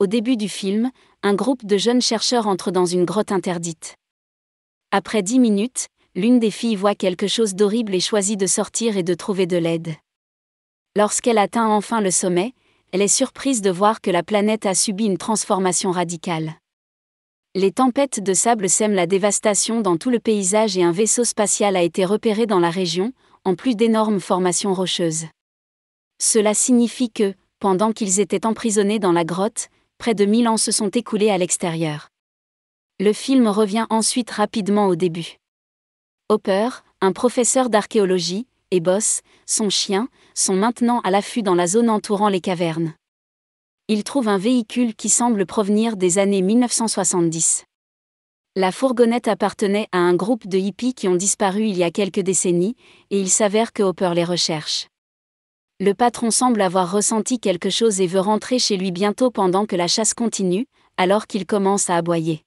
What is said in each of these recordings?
au début du film, un groupe de jeunes chercheurs entre dans une grotte interdite. Après dix minutes, l'une des filles voit quelque chose d'horrible et choisit de sortir et de trouver de l'aide. Lorsqu'elle atteint enfin le sommet, elle est surprise de voir que la planète a subi une transformation radicale. Les tempêtes de sable sèment la dévastation dans tout le paysage et un vaisseau spatial a été repéré dans la région, en plus d'énormes formations rocheuses. Cela signifie que, pendant qu'ils étaient emprisonnés dans la grotte, près de 1000 ans se sont écoulés à l'extérieur. Le film revient ensuite rapidement au début. Hopper, un professeur d'archéologie, et Boss, son chien, sont maintenant à l'affût dans la zone entourant les cavernes. Ils trouvent un véhicule qui semble provenir des années 1970. La fourgonnette appartenait à un groupe de hippies qui ont disparu il y a quelques décennies, et il s'avère que Hopper les recherche. Le patron semble avoir ressenti quelque chose et veut rentrer chez lui bientôt pendant que la chasse continue, alors qu'il commence à aboyer.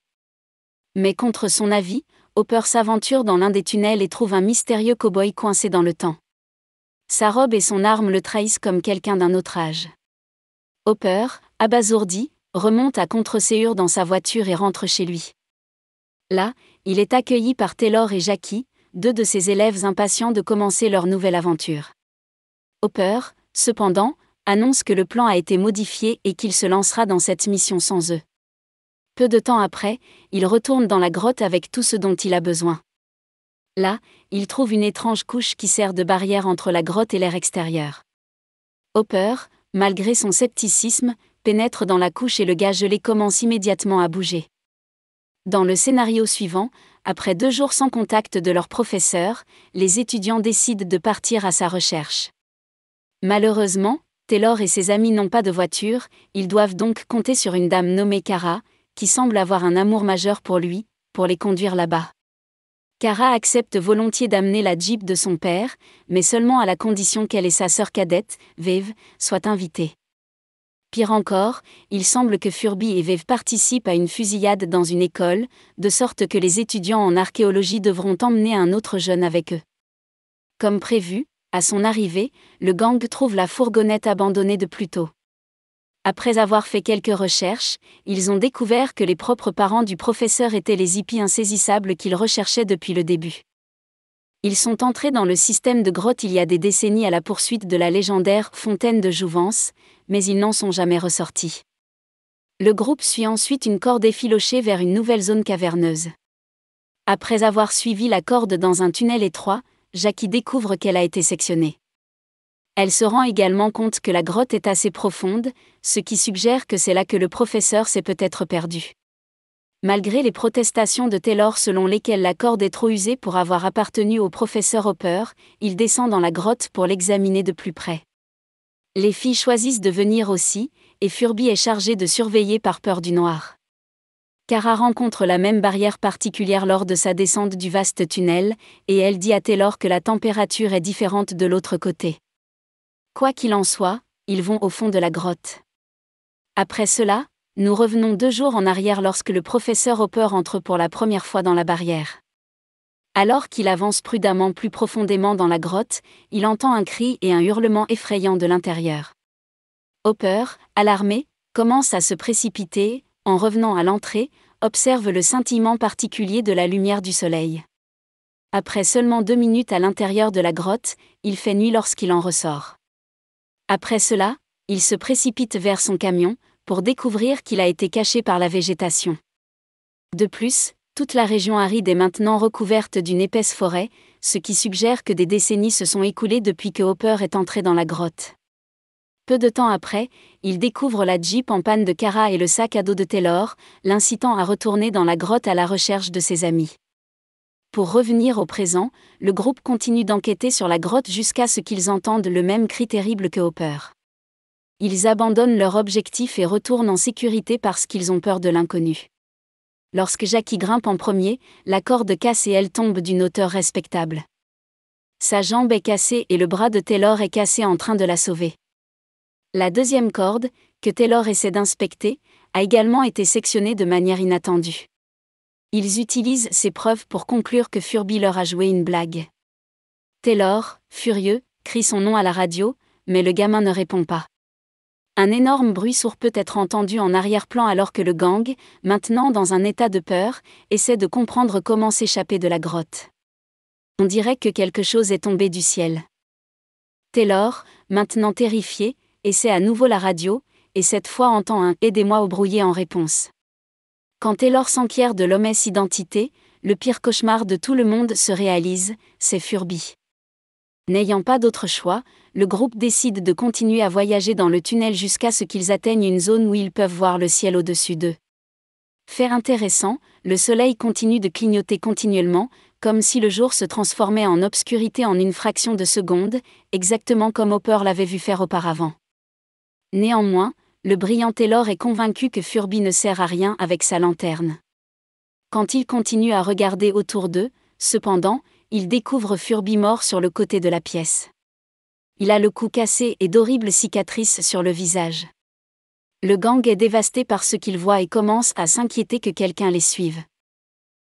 Mais contre son avis, Hopper s'aventure dans l'un des tunnels et trouve un mystérieux cow-boy coincé dans le temps. Sa robe et son arme le trahissent comme quelqu'un d'un autre âge. Hopper, abasourdi, remonte à contre Séur dans sa voiture et rentre chez lui. Là, il est accueilli par Taylor et Jackie, deux de ses élèves impatients de commencer leur nouvelle aventure. Hopper, cependant, annonce que le plan a été modifié et qu'il se lancera dans cette mission sans eux. Peu de temps après, il retourne dans la grotte avec tout ce dont il a besoin. Là, il trouve une étrange couche qui sert de barrière entre la grotte et l'air extérieur. Hopper, malgré son scepticisme, pénètre dans la couche et le gars gelé commence immédiatement à bouger. Dans le scénario suivant, après deux jours sans contact de leur professeur, les étudiants décident de partir à sa recherche. Malheureusement, Taylor et ses amis n'ont pas de voiture, ils doivent donc compter sur une dame nommée Cara, qui semble avoir un amour majeur pour lui, pour les conduire là-bas. Cara accepte volontiers d'amener la Jeep de son père, mais seulement à la condition qu'elle et sa sœur cadette, Veve, soient invitées. Pire encore, il semble que Furby et Veve participent à une fusillade dans une école, de sorte que les étudiants en archéologie devront emmener un autre jeune avec eux. Comme prévu, à son arrivée, le gang trouve la fourgonnette abandonnée de plus tôt. Après avoir fait quelques recherches, ils ont découvert que les propres parents du professeur étaient les hippies insaisissables qu'ils recherchaient depuis le début. Ils sont entrés dans le système de grotte il y a des décennies à la poursuite de la légendaire fontaine de Jouvence, mais ils n'en sont jamais ressortis. Le groupe suit ensuite une corde effilochée vers une nouvelle zone caverneuse. Après avoir suivi la corde dans un tunnel étroit, Jackie découvre qu'elle a été sectionnée. Elle se rend également compte que la grotte est assez profonde, ce qui suggère que c'est là que le professeur s'est peut-être perdu. Malgré les protestations de Taylor selon lesquelles la corde est trop usée pour avoir appartenu au professeur Hopper, il descend dans la grotte pour l'examiner de plus près. Les filles choisissent de venir aussi, et Furby est chargé de surveiller par peur du noir. Cara rencontre la même barrière particulière lors de sa descente du vaste tunnel, et elle dit à Taylor que la température est différente de l'autre côté. Quoi qu'il en soit, ils vont au fond de la grotte. Après cela, nous revenons deux jours en arrière lorsque le professeur Hopper entre pour la première fois dans la barrière. Alors qu'il avance prudemment plus profondément dans la grotte, il entend un cri et un hurlement effrayant de l'intérieur. Hopper, alarmé, commence à se précipiter, en revenant à l'entrée, observe le scintillement particulier de la lumière du soleil. Après seulement deux minutes à l'intérieur de la grotte, il fait nuit lorsqu'il en ressort. Après cela, il se précipite vers son camion, pour découvrir qu'il a été caché par la végétation. De plus, toute la région aride est maintenant recouverte d'une épaisse forêt, ce qui suggère que des décennies se sont écoulées depuis que Hopper est entré dans la grotte. Peu de temps après, il découvre la Jeep en panne de Cara et le sac à dos de Taylor, l'incitant à retourner dans la grotte à la recherche de ses amis. Pour revenir au présent, le groupe continue d'enquêter sur la grotte jusqu'à ce qu'ils entendent le même cri terrible que Hopper. Ils abandonnent leur objectif et retournent en sécurité parce qu'ils ont peur de l'inconnu. Lorsque Jackie grimpe en premier, la corde casse et elle tombe d'une hauteur respectable. Sa jambe est cassée et le bras de Taylor est cassé en train de la sauver. La deuxième corde, que Taylor essaie d'inspecter, a également été sectionnée de manière inattendue. Ils utilisent ces preuves pour conclure que Furby leur a joué une blague. Taylor, furieux, crie son nom à la radio, mais le gamin ne répond pas. Un énorme bruit sourd peut être entendu en arrière-plan alors que le gang, maintenant dans un état de peur, essaie de comprendre comment s'échapper de la grotte. On dirait que quelque chose est tombé du ciel. Taylor, maintenant terrifié, c'est à nouveau la radio, et cette fois entend un Aidez-moi au brouillé en réponse. Quand Taylor s'enquiert de l'hommesse identité, le pire cauchemar de tout le monde se réalise, c'est Furby. N'ayant pas d'autre choix, le groupe décide de continuer à voyager dans le tunnel jusqu'à ce qu'ils atteignent une zone où ils peuvent voir le ciel au-dessus d'eux. Fait intéressant, le soleil continue de clignoter continuellement, comme si le jour se transformait en obscurité en une fraction de seconde, exactement comme Hopper l'avait vu faire auparavant. Néanmoins, le brillant Taylor est convaincu que Furby ne sert à rien avec sa lanterne. Quand il continue à regarder autour d'eux, cependant, il découvre Furby mort sur le côté de la pièce. Il a le cou cassé et d'horribles cicatrices sur le visage. Le gang est dévasté par ce qu'il voit et commence à s'inquiéter que quelqu'un les suive.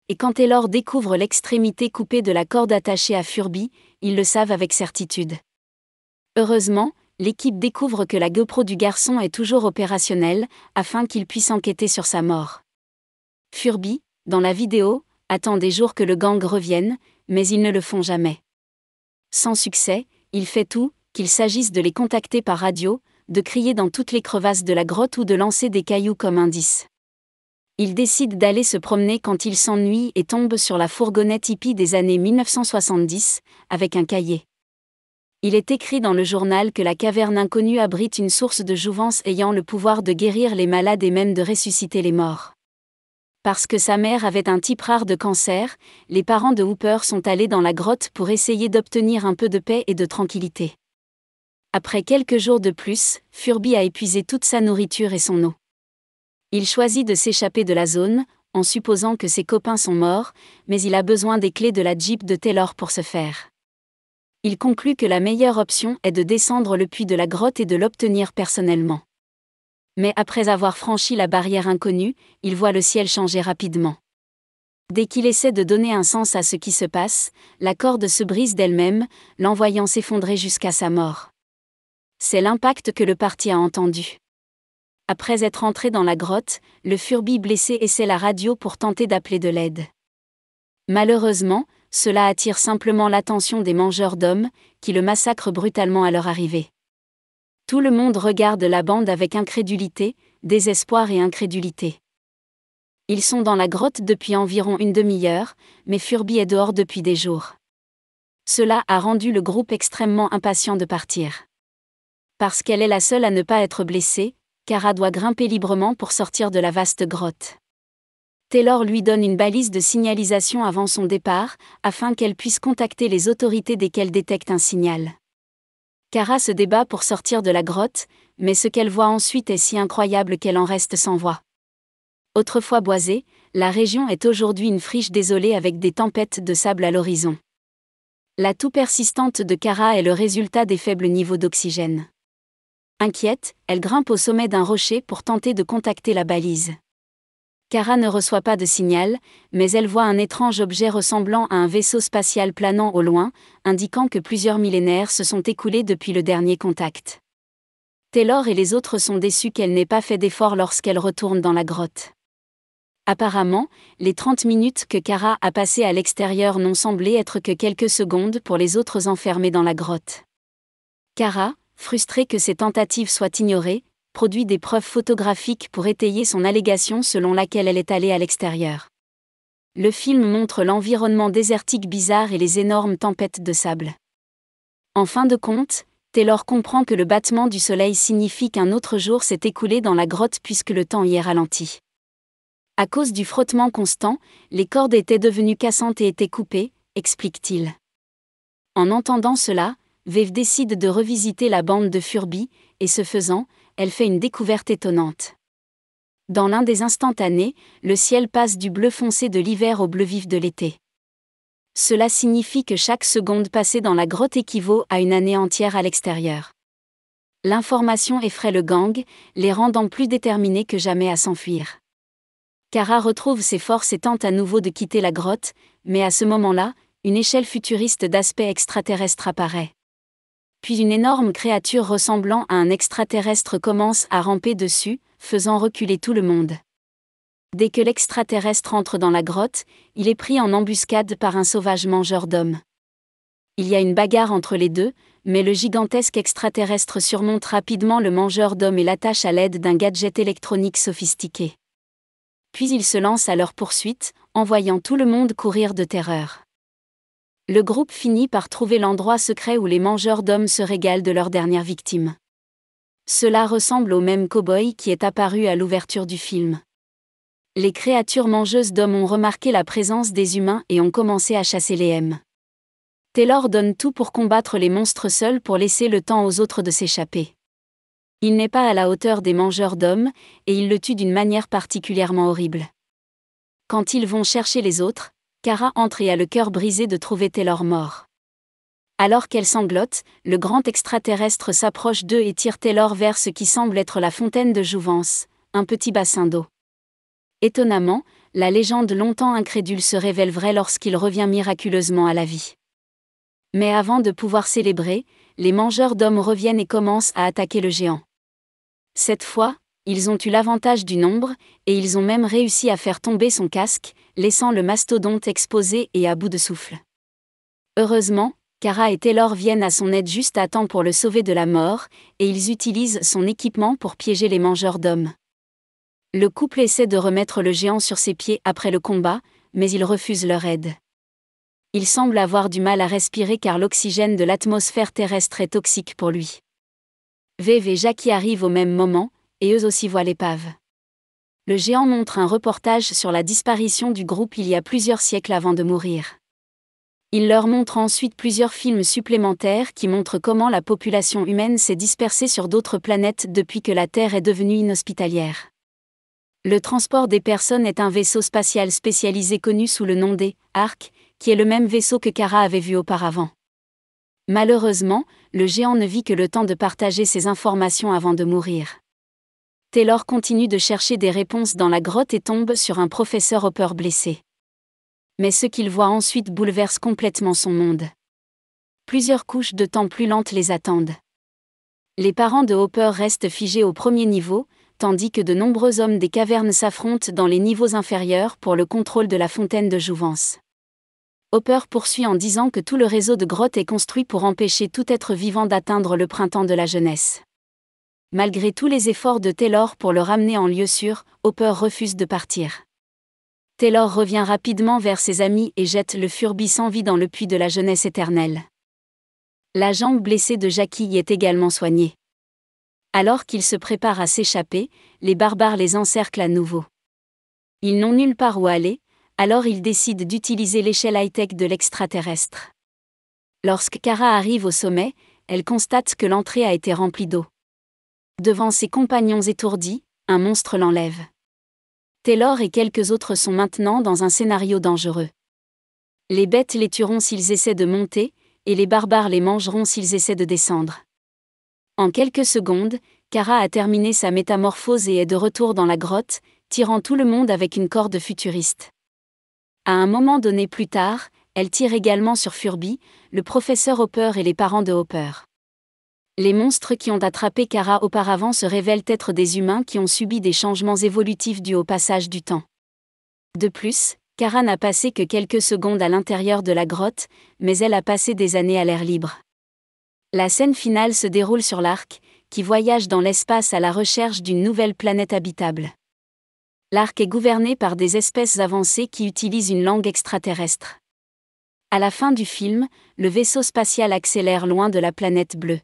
Et quand Taylor découvre l'extrémité coupée de la corde attachée à Furby, ils le savent avec certitude. Heureusement, l'équipe découvre que la GoPro du garçon est toujours opérationnelle, afin qu'il puisse enquêter sur sa mort. Furby, dans la vidéo, attend des jours que le gang revienne, mais ils ne le font jamais. Sans succès, il fait tout, qu'il s'agisse de les contacter par radio, de crier dans toutes les crevasses de la grotte ou de lancer des cailloux comme indice. Il décide d'aller se promener quand il s'ennuie et tombe sur la fourgonnette hippie des années 1970, avec un cahier il est écrit dans le journal que la caverne inconnue abrite une source de jouvence ayant le pouvoir de guérir les malades et même de ressusciter les morts. Parce que sa mère avait un type rare de cancer, les parents de Hooper sont allés dans la grotte pour essayer d'obtenir un peu de paix et de tranquillité. Après quelques jours de plus, Furby a épuisé toute sa nourriture et son eau. Il choisit de s'échapper de la zone, en supposant que ses copains sont morts, mais il a besoin des clés de la Jeep de Taylor pour ce faire il conclut que la meilleure option est de descendre le puits de la grotte et de l'obtenir personnellement. Mais après avoir franchi la barrière inconnue, il voit le ciel changer rapidement. Dès qu'il essaie de donner un sens à ce qui se passe, la corde se brise d'elle-même, l'envoyant s'effondrer jusqu'à sa mort. C'est l'impact que le parti a entendu. Après être entré dans la grotte, le furbi blessé essaie la radio pour tenter d'appeler de l'aide. Malheureusement, cela attire simplement l'attention des mangeurs d'hommes, qui le massacrent brutalement à leur arrivée. Tout le monde regarde la bande avec incrédulité, désespoir et incrédulité. Ils sont dans la grotte depuis environ une demi-heure, mais Furby est dehors depuis des jours. Cela a rendu le groupe extrêmement impatient de partir. Parce qu'elle est la seule à ne pas être blessée, Kara doit grimper librement pour sortir de la vaste grotte. Taylor lui donne une balise de signalisation avant son départ, afin qu'elle puisse contacter les autorités dès qu'elle détecte un signal. Kara se débat pour sortir de la grotte, mais ce qu'elle voit ensuite est si incroyable qu'elle en reste sans voix. Autrefois boisée, la région est aujourd'hui une friche désolée avec des tempêtes de sable à l'horizon. La toux persistante de Kara est le résultat des faibles niveaux d'oxygène. Inquiète, elle grimpe au sommet d'un rocher pour tenter de contacter la balise. Kara ne reçoit pas de signal, mais elle voit un étrange objet ressemblant à un vaisseau spatial planant au loin, indiquant que plusieurs millénaires se sont écoulés depuis le dernier contact. Taylor et les autres sont déçus qu'elle n'ait pas fait d'effort lorsqu'elle retourne dans la grotte. Apparemment, les 30 minutes que Kara a passées à l'extérieur n'ont semblé être que quelques secondes pour les autres enfermés dans la grotte. Kara, frustrée que ses tentatives soient ignorées, produit des preuves photographiques pour étayer son allégation selon laquelle elle est allée à l'extérieur. Le film montre l'environnement désertique bizarre et les énormes tempêtes de sable. En fin de compte, Taylor comprend que le battement du soleil signifie qu'un autre jour s'est écoulé dans la grotte puisque le temps y est ralenti. À cause du frottement constant, les cordes étaient devenues cassantes et étaient coupées, explique-t-il. En entendant cela, Veve décide de revisiter la bande de Furby, et ce faisant, elle fait une découverte étonnante. Dans l'un des instantanés, le ciel passe du bleu foncé de l'hiver au bleu vif de l'été. Cela signifie que chaque seconde passée dans la grotte équivaut à une année entière à l'extérieur. L'information effraie le gang, les rendant plus déterminés que jamais à s'enfuir. Kara retrouve ses forces et tente à nouveau de quitter la grotte, mais à ce moment-là, une échelle futuriste d'aspect extraterrestre apparaît puis une énorme créature ressemblant à un extraterrestre commence à ramper dessus, faisant reculer tout le monde. Dès que l'extraterrestre entre dans la grotte, il est pris en embuscade par un sauvage mangeur d'hommes. Il y a une bagarre entre les deux, mais le gigantesque extraterrestre surmonte rapidement le mangeur d'hommes et l'attache à l'aide d'un gadget électronique sophistiqué. Puis il se lance à leur poursuite, envoyant tout le monde courir de terreur le groupe finit par trouver l'endroit secret où les mangeurs d'hommes se régalent de leur dernière victime. Cela ressemble au même cow-boy qui est apparu à l'ouverture du film. Les créatures mangeuses d'hommes ont remarqué la présence des humains et ont commencé à chasser les M. Taylor donne tout pour combattre les monstres seuls pour laisser le temps aux autres de s'échapper. Il n'est pas à la hauteur des mangeurs d'hommes, et il le tue d'une manière particulièrement horrible. Quand ils vont chercher les autres, Kara entre et a le cœur brisé de trouver Taylor mort. Alors qu'elle sanglote, le grand extraterrestre s'approche d'eux et tire Taylor vers ce qui semble être la fontaine de Jouvence, un petit bassin d'eau. Étonnamment, la légende longtemps incrédule se révèle vraie lorsqu'il revient miraculeusement à la vie. Mais avant de pouvoir célébrer, les mangeurs d'hommes reviennent et commencent à attaquer le géant. Cette fois, ils ont eu l'avantage du nombre, et ils ont même réussi à faire tomber son casque, laissant le mastodonte exposé et à bout de souffle. Heureusement, Kara et Taylor viennent à son aide juste à temps pour le sauver de la mort, et ils utilisent son équipement pour piéger les mangeurs d'hommes. Le couple essaie de remettre le géant sur ses pieds après le combat, mais il refuse leur aide. Il semble avoir du mal à respirer car l'oxygène de l'atmosphère terrestre est toxique pour lui. Veve et Jackie arrivent au même moment, et eux aussi voient l'épave le géant montre un reportage sur la disparition du groupe il y a plusieurs siècles avant de mourir. Il leur montre ensuite plusieurs films supplémentaires qui montrent comment la population humaine s'est dispersée sur d'autres planètes depuis que la Terre est devenue inhospitalière. Le transport des personnes est un vaisseau spatial spécialisé connu sous le nom des qui est le même vaisseau que Kara avait vu auparavant. Malheureusement, le géant ne vit que le temps de partager ces informations avant de mourir. Taylor continue de chercher des réponses dans la grotte et tombe sur un professeur Hopper blessé. Mais ce qu'il voit ensuite bouleverse complètement son monde. Plusieurs couches de temps plus lentes les attendent. Les parents de Hopper restent figés au premier niveau, tandis que de nombreux hommes des cavernes s'affrontent dans les niveaux inférieurs pour le contrôle de la fontaine de jouvence. Hopper poursuit en disant que tout le réseau de grottes est construit pour empêcher tout être vivant d'atteindre le printemps de la jeunesse malgré tous les efforts de Taylor pour le ramener en lieu sûr, Hopper refuse de partir. Taylor revient rapidement vers ses amis et jette le Furby sans vie dans le puits de la jeunesse éternelle. La jambe blessée de Jackie y est également soignée. Alors qu'ils se préparent à s'échapper, les barbares les encerclent à nouveau. Ils n'ont nulle part où aller, alors ils décident d'utiliser l'échelle high-tech de l'extraterrestre. Lorsque Kara arrive au sommet, elle constate que l'entrée a été remplie d'eau. Devant ses compagnons étourdis, un monstre l'enlève. Taylor et quelques autres sont maintenant dans un scénario dangereux. Les bêtes les tueront s'ils essaient de monter, et les barbares les mangeront s'ils essaient de descendre. En quelques secondes, Kara a terminé sa métamorphose et est de retour dans la grotte, tirant tout le monde avec une corde futuriste. À un moment donné plus tard, elle tire également sur Furby, le professeur Hopper et les parents de Hopper les monstres qui ont attrapé Kara auparavant se révèlent être des humains qui ont subi des changements évolutifs dus au passage du temps. De plus, Kara n'a passé que quelques secondes à l'intérieur de la grotte, mais elle a passé des années à l'air libre. La scène finale se déroule sur l'arc, qui voyage dans l'espace à la recherche d'une nouvelle planète habitable. L'arc est gouverné par des espèces avancées qui utilisent une langue extraterrestre. À la fin du film, le vaisseau spatial accélère loin de la planète bleue.